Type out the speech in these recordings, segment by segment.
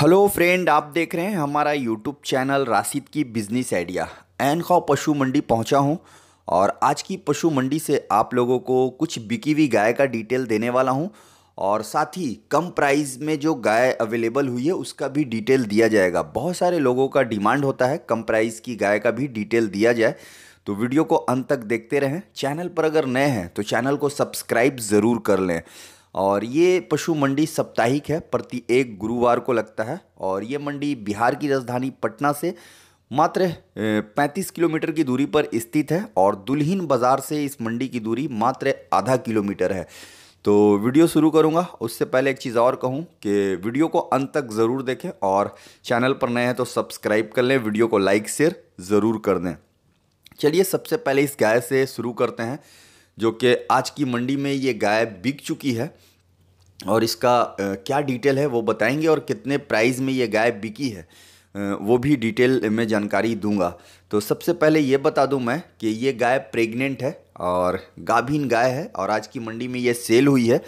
hello friend आप देख रहे हैं हमारा यूट्यूब चैनल राशिद की बिजनेस आइडिया एन खाओ पशु मंडी पहुंचा हूं और आज की पशु मंडी से आप लोगों को कुछ बिकी हुई गाय का डिटेल देने वाला हूं और साथ ही कम प्राइस में जो गाय अवेलेबल हुई है उसका भी डिटेल दिया जाएगा बहुत सारे लोगों का डिमांड होता है कम प्राइस की गाय का भी डिटेल दिया जाए तो वीडियो को अंत तक देखते रहें चैनल पर अगर नए हैं तो चैनल को सब्सक्राइब ज़रूर कर लें और ये पशु मंडी साप्ताहिक है प्रति एक गुरुवार को लगता है और ये मंडी बिहार की राजधानी पटना से मात्र 35 किलोमीटर की दूरी पर स्थित है और दुल्हीन बाज़ार से इस मंडी की दूरी मात्र आधा किलोमीटर है तो वीडियो शुरू करूँगा उससे पहले एक चीज़ और कहूँ कि वीडियो को अंत तक ज़रूर देखें और चैनल पर नए हैं तो सब्सक्राइब कर लें वीडियो को लाइक शेयर ज़रूर कर दें चलिए सबसे पहले इस गाय से शुरू करते हैं जो कि आज की मंडी में ये गाय बिक चुकी है और इसका क्या डिटेल है वो बताएंगे और कितने प्राइस में ये गाय बिकी है वो भी डिटेल में जानकारी दूंगा तो सबसे पहले ये बता दूं मैं कि ये गाय प्रेग्नेंट है और गाभिन गाय है और आज की मंडी में ये सेल हुई है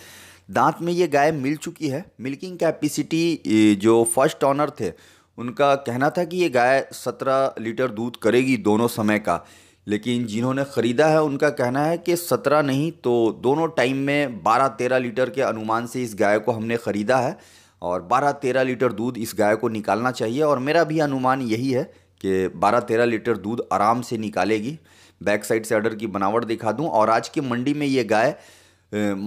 दांत में ये गाय मिल चुकी है मिल्किंग कैपेसिटी जो फर्स्ट ऑनर थे उनका कहना था कि ये गाय 17 लीटर दूध करेगी दोनों समय का लेकिन जिन्होंने ख़रीदा है उनका कहना है कि सत्रह नहीं तो दोनों टाइम में बारह तेरह लीटर के अनुमान से इस गाय को हमने ख़रीदा है और बारह तेरह लीटर दूध इस गाय को निकालना चाहिए और मेरा भी अनुमान यही है कि बारह तेरह लीटर दूध आराम से निकालेगी बैक साइड से ऑर्डर की बनावट दिखा दूँ और आज की मंडी में ये गाय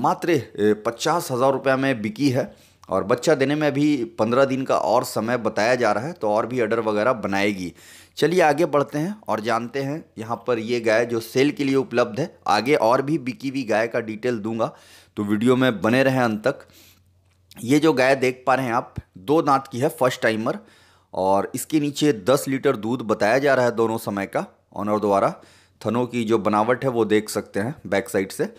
मात्र पचास हज़ार रुपये में बिकी है और बच्चा देने में अभी पंद्रह दिन का और समय बताया जा रहा है तो और भी अर्डर वगैरह बनाएगी चलिए आगे बढ़ते हैं और जानते हैं यहाँ पर ये गाय जो सेल के लिए उपलब्ध है आगे और भी बिकी हुई गाय का डिटेल दूंगा तो वीडियो में बने रहें अंत तक ये जो गाय देख पा रहे हैं आप दो दांत की है फर्स्ट टाइमर और इसके नीचे दस लीटर दूध बताया जा रहा है दोनों समय का ऑनर द्वारा थनों की जो बनावट है वो देख सकते हैं बैक साइड से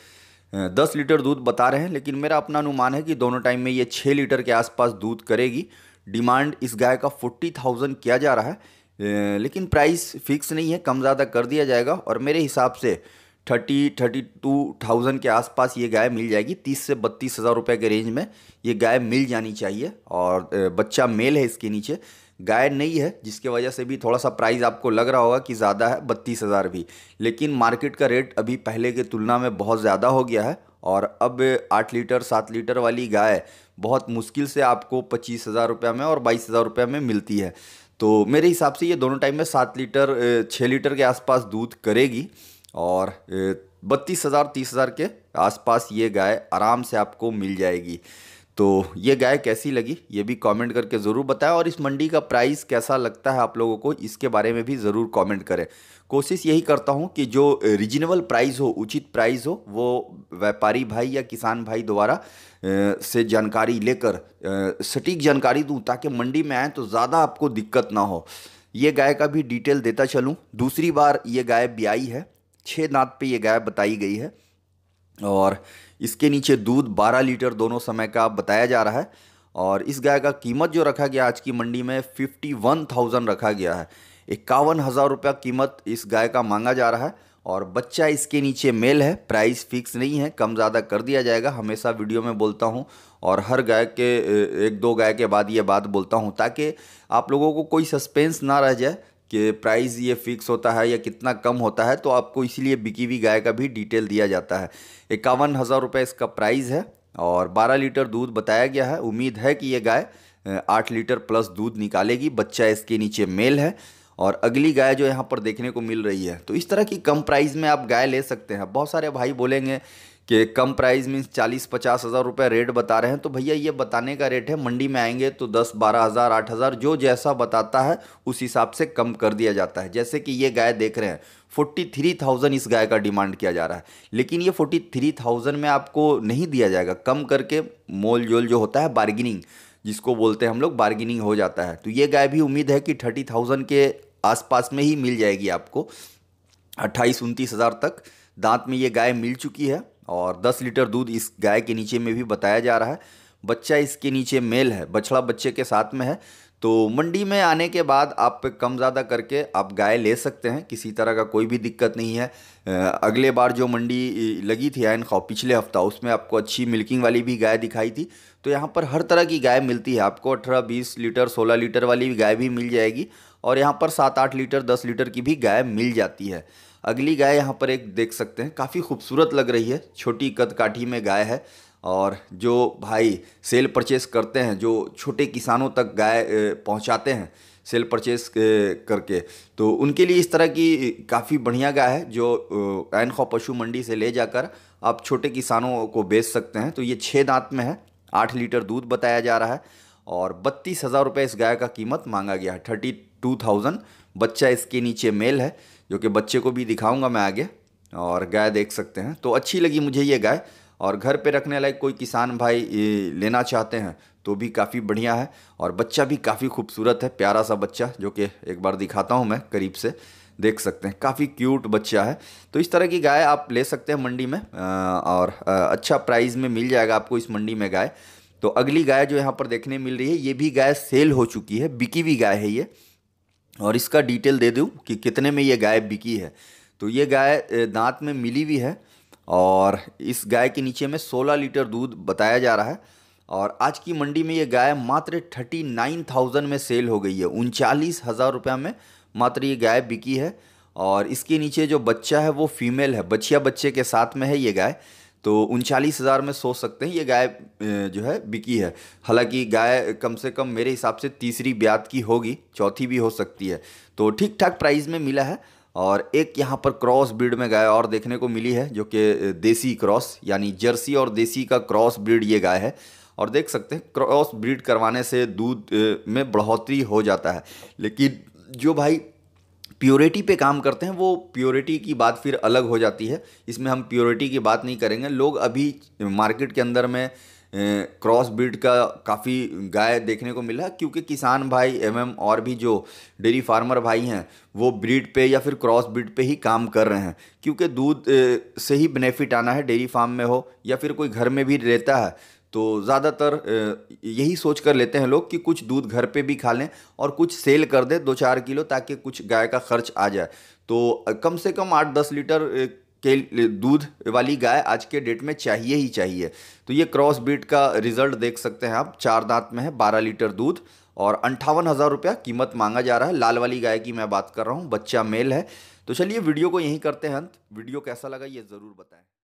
दस लीटर दूध बता रहे हैं लेकिन मेरा अपना अनुमान है कि दोनों टाइम में ये छः लीटर के आसपास दूध करेगी डिमांड इस गाय का फोर्टी थाउजेंड किया जा रहा है लेकिन प्राइस फिक्स नहीं है कम ज़्यादा कर दिया जाएगा और मेरे हिसाब से थर्टी थर्टी टू थाउजेंड के आसपास ये गाय मिल जाएगी तीस से बत्तीस हज़ार रुपये के रेंज में ये गाय मिल जानी चाहिए और बच्चा मेल है इसके नीचे गाय नहीं है जिसके वजह से भी थोड़ा सा प्राइस आपको लग रहा होगा कि ज़्यादा है बत्तीस हज़ार भी लेकिन मार्केट का रेट अभी पहले के तुलना में बहुत ज़्यादा हो गया है और अब आठ लीटर सात लीटर वाली गाय बहुत मुश्किल से आपको पच्चीस हज़ार रुपये में और बाईस हज़ार रुपये में मिलती है तो मेरे हिसाब से ये दोनों टाइम में सात लीटर छः लीटर के आसपास दूध करेगी और बत्तीस हज़ार तीस हज़ार के आसपास ये गाय आराम से आपको मिल जाएगी तो ये गाय कैसी लगी ये भी कमेंट करके ज़रूर बताएं और इस मंडी का प्राइस कैसा लगता है आप लोगों को इसके बारे में भी ज़रूर कमेंट करें कोशिश यही करता हूँ कि जो रिजनेबल प्राइस हो उचित प्राइस हो वो व्यापारी भाई या किसान भाई द्वारा से जानकारी लेकर सटीक जानकारी दूँ ताकि मंडी में आए तो ज़्यादा आपको दिक्कत ना हो ये गाय का भी डिटेल देता चलूँ दूसरी बार ये गाय ब्याई है छः दाँत पर यह गाय बताई गई है और इसके नीचे दूध 12 लीटर दोनों समय का बताया जा रहा है और इस गाय का कीमत जो रखा गया आज की मंडी में फिफ्टी वन थाउजेंड रखा गया है इक्यावन हज़ार रुपया कीमत इस गाय का मांगा जा रहा है और बच्चा इसके नीचे मेल है प्राइस फिक्स नहीं है कम ज़्यादा कर दिया जाएगा हमेशा वीडियो में बोलता हूँ और हर गाय के एक दो गाय के बाद ये बात बोलता हूँ ताकि आप लोगों को कोई सस्पेंस ना रह जाए कि प्राइस ये फिक्स होता है या कितना कम होता है तो आपको इसीलिए बिकी हुई गाय का भी डिटेल दिया जाता है इक्यावन हज़ार रुपये इसका प्राइस है और बारह लीटर दूध बताया गया है उम्मीद है कि ये गाय आठ लीटर प्लस दूध निकालेगी बच्चा इसके नीचे मेल है और अगली गाय जो यहाँ पर देखने को मिल रही है तो इस तरह की कम प्राइस में आप गाय ले सकते हैं बहुत सारे भाई बोलेंगे कि कम प्राइस मीन्स चालीस पचास हज़ार रुपये रेट बता रहे हैं तो भैया ये बताने का रेट है मंडी में आएंगे तो दस बारह हज़ार आठ हज़ार जो जैसा बताता है उस हिसाब से कम कर दिया जाता है जैसे कि ये गाय देख रहे हैं फोर्टी थ्री थाउजेंड इस गाय का डिमांड किया जा रहा है लेकिन ये फोर्टी थ्री थाउजेंड में आपको नहीं दिया जाएगा कम करके मोल जोल जो होता है बार्गेनिंग जिसको बोलते हैं हम लोग बार्गेनिंग हो जाता है तो ये गाय भी उम्मीद है कि थर्टी थाउजेंड के आसपास में ही मिल जाएगी आपको अट्ठाईस उनतीस हज़ार तक दांत में ये गाय मिल चुकी है और 10 लीटर दूध इस गाय के नीचे में भी बताया जा रहा है बच्चा इसके नीचे मेल है बछड़ा बच्चे के साथ में है तो मंडी में आने के बाद आप कम ज़्यादा करके आप गाय ले सकते हैं किसी तरह का कोई भी दिक्कत नहीं है अगले बार जो मंडी लगी थी आयन खाओ पिछले हफ्ता उसमें आपको अच्छी मिल्किंग वाली भी गाय दिखाई थी तो यहाँ पर हर तरह की गाय मिलती है आपको अठारह बीस लीटर सोलह लीटर वाली गाय भी मिल जाएगी और यहाँ पर सात आठ लीटर दस लीटर की भी गाय मिल जाती है अगली गाय यहाँ पर एक देख सकते हैं काफ़ी खूबसूरत लग रही है छोटी कद काठी में गाय है और जो भाई सेल परचेस करते हैं जो छोटे किसानों तक गाय पहुंचाते हैं सेल परचेस करके तो उनके लिए इस तरह की काफ़ी बढ़िया गाय है जो एनखौ पशु मंडी से ले जाकर आप छोटे किसानों को बेच सकते हैं तो ये छः दांत में है आठ लीटर दूध बताया जा रहा है और बत्तीस हज़ार रुपये इस गाय का कीमत मांगा गया है थर्टी टू थाउजेंड बच्चा इसके नीचे मेल है जो कि बच्चे को भी दिखाऊंगा मैं आगे और गाय देख सकते हैं तो अच्छी लगी मुझे ये गाय और घर पे रखने लायक कोई किसान भाई लेना चाहते हैं तो भी काफ़ी बढ़िया है और बच्चा भी काफ़ी खूबसूरत है प्यारा सा बच्चा जो कि एक बार दिखाता हूँ मैं करीब से देख सकते हैं काफ़ी क्यूट बच्चा है तो इस तरह की गाय आप ले सकते हैं मंडी में और अच्छा प्राइस में मिल जाएगा आपको इस मंडी में गाय तो अगली गाय जो यहाँ पर देखने मिल रही है ये भी गाय सेल हो चुकी है बिकी हुई गाय है ये और इसका डिटेल दे दूँ कि कितने में ये गाय बिकी है तो ये गाय दांत में मिली हुई है और इस गाय के नीचे में 16 लीटर दूध बताया जा रहा है और आज की मंडी में ये गाय मात्र थर्टी नाइन थाउजेंड में सेल हो गई है उनचालीस हज़ार रुपये में मात्र ये गाय बिकी है और इसके नीचे जो बच्चा है वो फीमेल है बच्चिया बच्चे के साथ में है ये गाय तो उनचालीस हज़ार में सोच सकते हैं ये गाय जो है बिकी है हालांकि गाय कम से कम मेरे हिसाब से तीसरी ब्यात की होगी चौथी भी हो सकती है तो ठीक ठाक प्राइस में मिला है और एक यहाँ पर क्रॉस ब्रीड में गाय और देखने को मिली है जो कि देसी क्रॉस यानी जर्सी और देसी का क्रॉस ब्रीड ये गाय है और देख सकते हैं क्रॉस ब्रीड करवाने से दूध में बढ़ोतरी हो जाता है लेकिन जो भाई प्योरिटी पे काम करते हैं वो प्योरिटी की बात फिर अलग हो जाती है इसमें हम प्योरिटी की बात नहीं करेंगे लोग अभी मार्केट के अंदर में क्रॉस ब्रीड का काफ़ी गाय देखने को मिला क्योंकि किसान भाई एवं और भी जो डेयरी फार्मर भाई हैं वो ब्रीड पे या फिर क्रॉस ब्रीड पे ही काम कर रहे हैं क्योंकि दूध से ही बेनिफिट आना है डेयरी फार्म में हो या फिर कोई घर में भी रहता है तो ज़्यादातर यही सोच कर लेते हैं लोग कि कुछ दूध घर पे भी खा लें और कुछ सेल कर दें दो चार किलो ताकि कुछ गाय का खर्च आ जाए तो कम से कम आठ दस लीटर के दूध वाली गाय आज के डेट में चाहिए ही चाहिए तो ये क्रॉस ब्रीड का रिजल्ट देख सकते हैं आप चार दांत में है बारह लीटर दूध और अंठावन हज़ार रुपया कीमत मांगा जा रहा है लाल वाली गाय की मैं बात कर रहा हूँ बच्चा मेल है तो चलिए वीडियो को यहीं करते हैं अंत वीडियो कैसा लगा ये ज़रूर बताएं